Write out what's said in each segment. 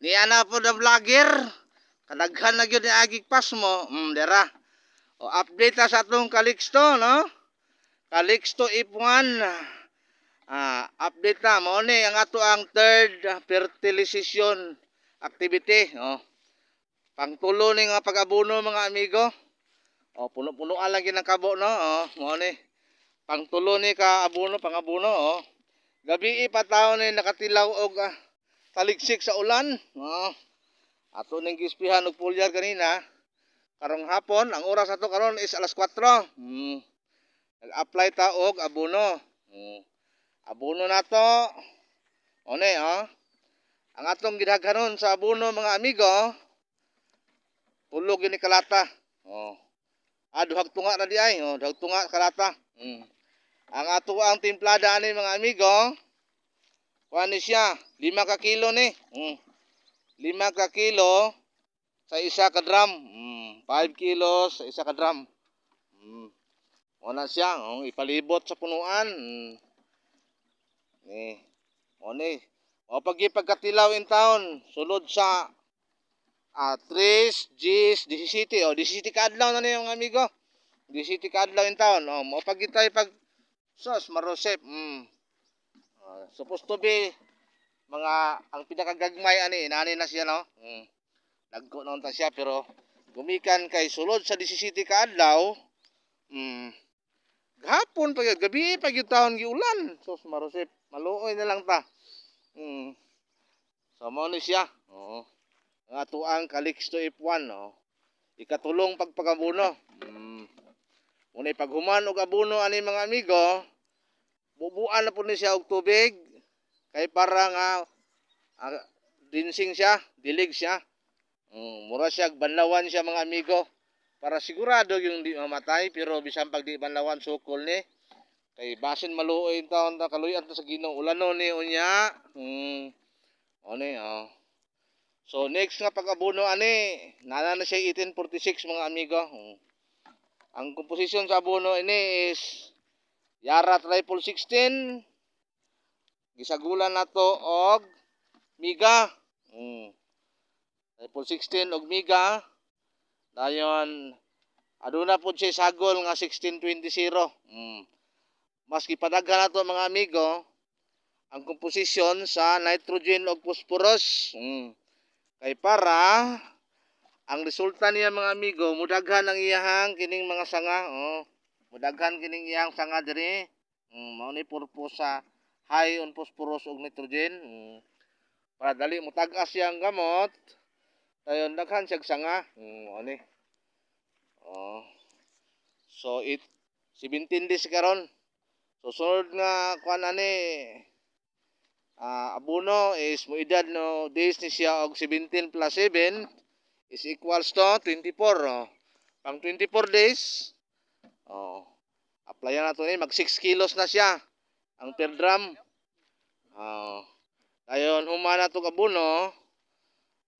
Ni ana po na vlogger. Kadaghan na gyud ni agigpas mo. Mm, dera. O update ta sa atong Calixto no. Calixto Ipuan. Ah, update ta mo ni ang ato ang third fertilization activity, oh. Pangtulo ni nga pag-abono mga amigo. o puno-puno lang gyud ang kabo no. Oh, mo ni. Pangtulo ni ka abono, pangabono, o Gabi ipataw ni nakatilaw og ah, taliksik sa ulan. No? Ah, ato ning gispihan og pulyar kanina. Karong hapon, ang oras ato karon is alas 4. Hmm. Nag-apply ta og abono. Hmm. Abono nato. One oh. Ang atong gidaghanon sa abono mga amigo, tulo gini kalata. Oh. Ah, duhag tunga na di ay. Oh, duhag tunga kalata. Mm. Ang ato ang timplada ani mga amigo, kuan siya, 5 ka kilo ni. Mm. 5 ka kilo sa isa ka drum. Mm. 5 kilos sa isa ka drum. Mm. Una siya, oh, ipalibot sa punuan. Mm. Eh, oh, ni. O oh, ni. O pag ipagkatilaw in town, sulod sa ah, 3, Gs, City. O, 17 kadlaw na niyo mga amigo. 17 kadlaw in town. O, oh, mo pag ito ipag... Sos, marosep. Mm. Uh, supposed to be mga ang pinakagagmay ani eh, inani na siya no. Mm. Nagko na unta siya pero gumikan kay sulod sa 17 ka adlaw. Mm. gapon pag gabi pag taon giulan. So marosep maluoy na lang ta. Mm. So mo ni siya. Oo. Ang atuang Calixto F1 no. Ikatulong pagpagabuno. Mm. Unay paghuman og abuno ani mga amigo, bubuan na po ni siya og tubig kay para nga uh, dinsing ah, siya, dilig siya. Um, mura siya banlawan siya mga amigo para sigurado yung di mamatay pero bisan pag di banlawan sukol ni kay basin maluoy taon ta kaluyan ta sa Ginoo ulano ni unya. Um, mm, oni oh. So next nga pag-abuno ani nana na siya 1846 mga amigo. Um, ang komposisyon sa abono ini is Yarat Triple 16. Gisagulan nato og Miga. Mm. Triple 16 og Miga. Dayon aduna pud si sagol nga 1620. Mm. Maski gipadaghan nato mga amigo ang komposisyon sa nitrogen og phosphorus. Mm. Kay para ang resulta niya mga amigo mudaghan ang iyahang kining mga sanga. Oh. Mudaghan kining iyang sanga diri. Mm, mao ni purpose sa high on phosphorus ug nitrogen. Mm. Para dali mo tagas yang gamot. Tayon daghan siya sanga. Mm, mao ni. Oh. So it 17 days karon. So sunod nga kuan ani uh, ah, abono is mo muidad no days ni siya og 17 plus 7 is equals to 24. No? Pang 24 days Oh. Applyan na to ni Mag 6 kilos na siya. Ang per drum. Oh. Ayon, na to kabuno.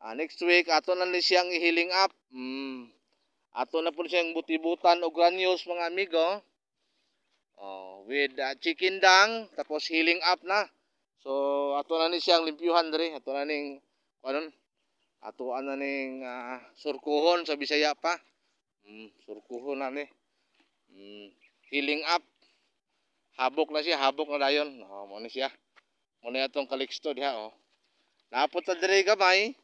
Ah, next week, ato na ni siyang healing up. Mm. Ato na po siyang butibutan o granules mga amigo. Oh, with uh, chicken dang, tapos healing up na. So, ato na ni siyang limpyuhan diri. Ato na ning, kanon, ato na ning uh, ah, surkuhon sa Bisaya pa. Mm, surkuhon na ni. Mm, healing up. Habok na siya, habok na dayon. Oh, mo ni siya. Mo ni atong kaliksto diha oh. Napot ta diri gamay.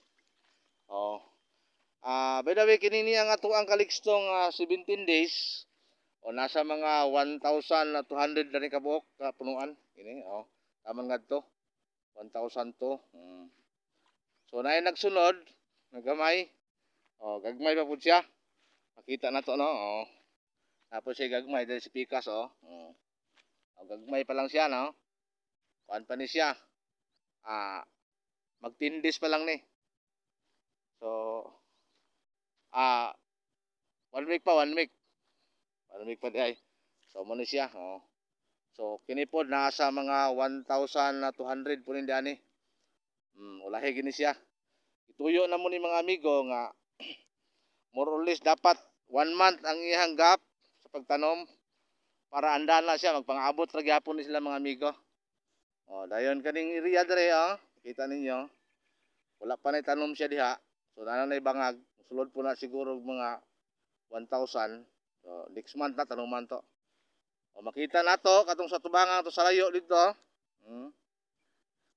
Oh. Ah, uh, by the way kini ang ato ang kaliksto nga uh, 17 days. O nasa mga 1,200 na rin kabuok ka kapunuan. Ini, oh. Tama nga to. 1,000 to. Mm. So, na nagsunod. Nagamay. oh, gagmay pa po siya. Makita na to, no? Oh. Tapos si eh, gagmay, dahil si Pikas, oh. Mm. oh gagmay pa lang siya, no? Kuan pa ni siya. Ah, magtindis pa lang ni. So, ah, one week pa, one week. One week pa di ay. So, mo ni siya, oh. So, kinipod, nasa mga 1,200 po rin ani. Mm, ulahe gini siya. Ituyo na mo ni mga amigo nga more or less dapat one month ang ihanggap pagtanom para andan na siya magpangabot ra ni sila mga amigo. Oh, dayon kaning iriya dre oh. Kita ninyo. Wala pa na tanom siya diha. So nana na bangag. Sulod po na siguro mga 1,000. So next month na tanuman to. oh makita na to katong sa tubangan to sa layo dito. Hmm.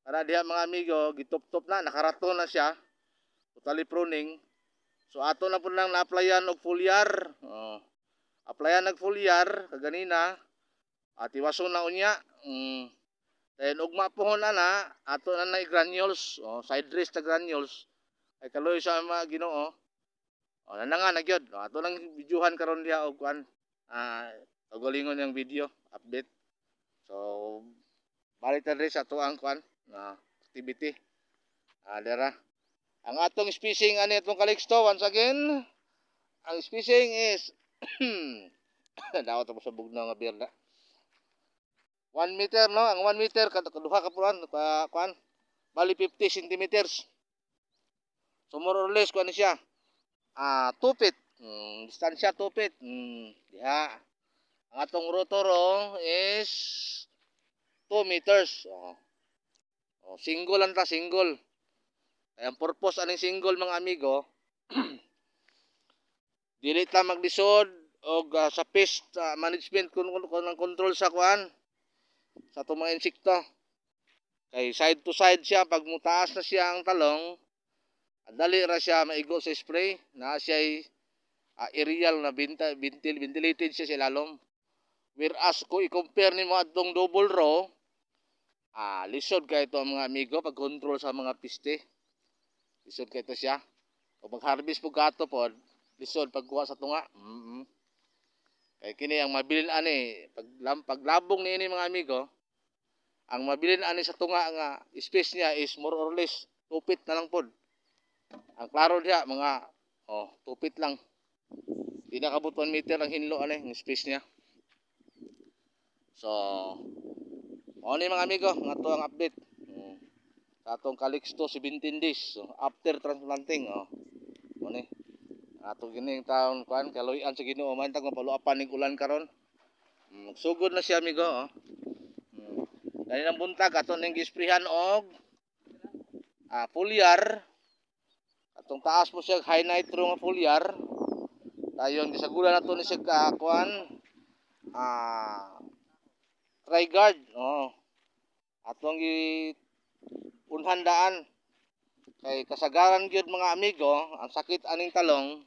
Para diha mga amigo, gitop-top na, nakarato na siya. Totally pruning. So ato na po lang na-applyan og foliar. Oh. Aplayan nagfulyar kaganina. At iwaso na unya. Mm. Then ugma pohon ana ato na na granules, o oh, side dress ta granules. Ay kaloy sa mga Ginoo. Oh, na nga na gyud. Oh, ato lang bidyuhan karon diha og kuan. Ah, uh, ugalingon yung video update. So balita ta sa ato ang kuan na uh, activity. Ah, uh, Ang atong spacing ani atong kalixto once again. Ang spacing is Hmm. Dawa tapos sa ng beer na. 1 meter no, ang 1 meter kaduha ka puran pa kuan. Bali 50 centimeters. So more or less kuan siya. Ah, 2 feet. Mm, distansya 2 feet. Mm, diha. Ang atong rotor, rotorong oh, is 2 meters. Oh. oh single lang ta, single. Ay, ang purpose aning single mga amigo, dili ta maglisod og uh, ah, sa pest uh, management kun kun ang control sa kuan sa atong mga insekto kay side to side siya pag mutaas na siya ang talong dali ra siya maigo sa spray na siya ay uh, aerial na binta, ventil, ventilated siya sa lalom whereas ko i-compare ni mo adtong double row ah uh, lisod kay ito mga amigo pag control sa mga piste lisod kay to siya o mag-harvest po gato pod lisod pagkuha sa tunga. Mm -hmm. Kay kini ang mabilin ani pag paglabong ni ini mga amigo, ang mabilin ani sa tunga nga space niya is more or less tupit na lang pod. Ang klaro diha mga oh, tupit lang. Di nakabot 1 meter ang hinlo ani ang space niya. So, mao oh, ni mga amigo, nga to ang update. Mm. Sa atong Calixto 17 days so, after transplanting oh. Mo Ato gini ang taon kuan kaloyan sa Ginoo man tag mapaluapan ning ulan karon. Mm, magsugod na siya amigo oh. Mm. Dali ng buntag ato ning gisprihan og ah, foliar. Atong taas mo siya high nitro nga foliar. Dayon gisagula nato ni siya ah, kuan ah trigard oh. Atong gi unhandaan kay kasagaran gyud mga amigo ang sakit aning talong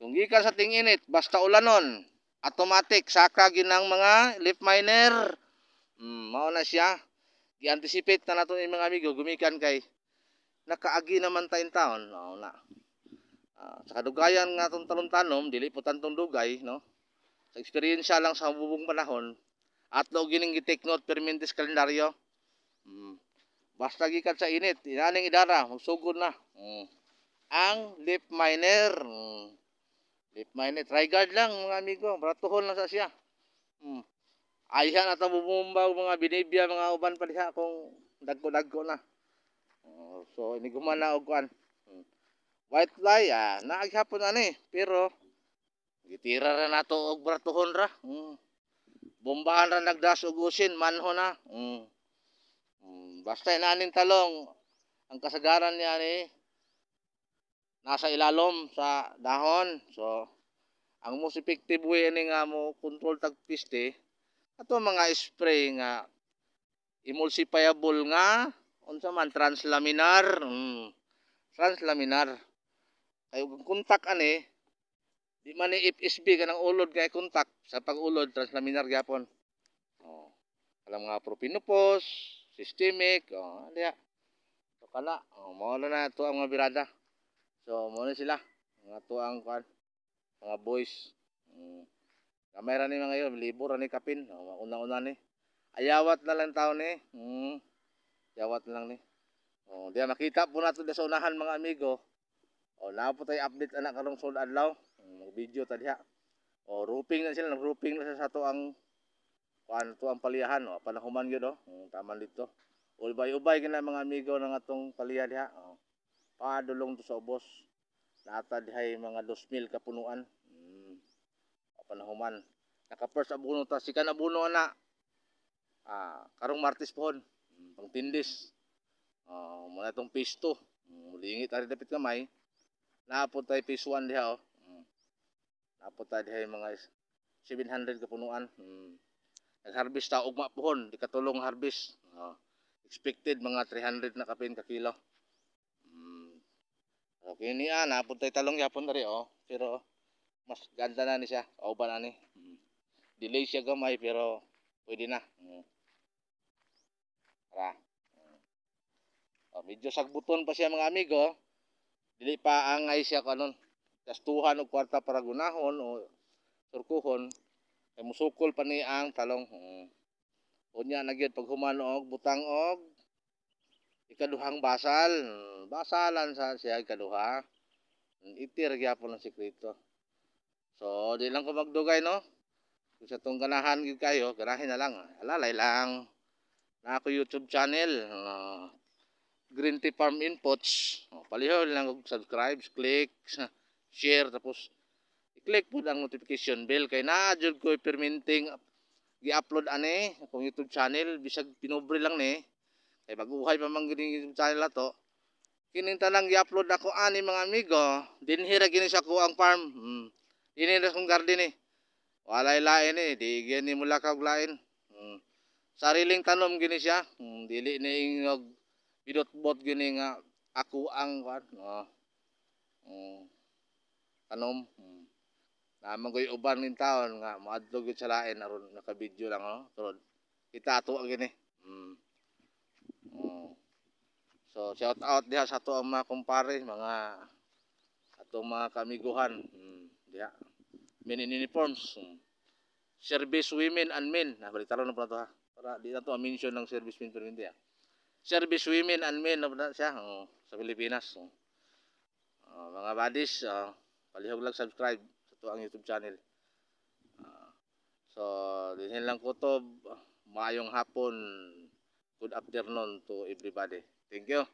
kung gikan sa tinginit, basta ulanon, automatic saka ginang mga leaf miner. Mm, mao na siya. Gi-anticipate na nato mga amigo gumikan kay nakaagi naman tayon taon, mao na. Uh, sa kadugayan nga atong talom-tanom, dili po tantong dugay, no? Sa eksperyensya lang sa bubong panahon, at log gining gi-take note permanentes kalendaryo. Mm. Basta gikan sa init, inaning idara, magsugod na. Mm. Ang leaf miner. Mm. Left mine, Try guard lang mga amigo. Bratuhol lang sa siya. Hmm. Ayahan at bumumbaw mga binibya, mga uban pa diha kung dagko-dagko na. Uh, so, iniguman na og kuan. Hmm. White fly, ah, naaghapon na ni. Pero, gitira ra nato og bratuhon ra. Hmm. Bombahan ra nagdas og usin, manho na. Hmm. Hmm. Basta inanin talong, ang kasagaran niya ni nasa ilalom sa dahon. So, ang most effective way ni nga mo control tag piste ato mga spray nga emulsifiable nga unsa man translaminar mm, translaminar kay contact ani di man ni FSB kanang ulod kay contact sa pagulod translaminar gyapon oh alam nga propinopos systemic oh diya so kana oh mao na to ang mga birada So, muna sila. Mga tuang kwan. Mga boys. Mm. Kamera ni mga yun. Libo ni kapin. Oh, Una-una ni. Ayawat na lang tao ni. Mm. Ayawat na lang ni. O, oh, diyan makita po natin sa unahan mga amigo. O, oh, na tayo update anak karong sulad adlaw. Mag-video mm, ta diha. O, roofing na sila. Nag-roofing na sa sato ang kuan to ang paliyahan no panahuman gyud oh mm, taman dito ulbay-ubay gina mga amigo ng atong palihan ha. oh padulong to sa ubos nata dihay mga 2,000 kapunuan hmm. panahuman naka first abuno ta sikan abuno na. ah, karong martis pohon hmm. tindis. Ah, muna itong pisto hmm, mulingit hmm. ari dapit kamay naapod tayo piso 1 diha oh. hmm. naapod tayo diha mga 700 kapunuan hmm. nagharvest ta ugma pohon di katulong harvest oh. expected mga 300 na kapin ka kilo So, ni ana, puntay talong yapon na rin, oh. Pero, mas ganda na ni siya. Kauba na ni. Hmm. Delay siya gamay, pero pwede na. Hmm. Tara. Hmm. Oh, medyo sagbuton pa siya mga amigo. Dili pa angay siya kanon. Tastuhan o kwarta para gunahon o surkuhon. Kay eh, musukol pa ni ang talong. Hmm. Unya na gyud pag humanog butang og Ikaduhang basal. Basalan sa siya ikaduha. Itir gyapon ang sikreto. So, di lang ko magdugay, no? Kung sa tong ganahan kayo, ganahin na lang. Alalay lang. Na ako YouTube channel. Uh, Green Tea Farm Inputs. Oh, palihol lang og subscribe, click, share, tapos i-click po ang notification bell. Kay na, jud ko i-perminting gi-upload ane akong YouTube channel bisag pinobre lang ni Kay eh, baguhay pa man gini channel ato. Kining tanang i upload ako ani mga amigo, dinhi ra gini sa kuang farm. Hmm. Dinhi kong garden eh. Walay lain eh, di gini mula kag lain. Hmm. Sariling tanom gini siya. Hmm. Dili ni ingog bidot gini nga ako ang kan. Oh. Hmm. Tanom. Hmm. Naman ko'y uban ng taon nga maadlog yung salain aron naka-video lang oh. Turod. Kita ato gini. Hmm. So shout out diha sa ato ang mga kumpare, mga ato mga kamiguhan hmm. diha. Men in uniforms. Hmm. Service women and men. Nabalitaron na pala to ha. Para di na to mention ng service men pero hindi ha. Service women and men na pala siya oh, sa Pilipinas. Oh. Oh, mga buddies, oh, palihog lang subscribe sa to ang YouTube channel. Uh, so, dinhin lang kutob, Mayong hapon good afternoon to everybody. Thank you.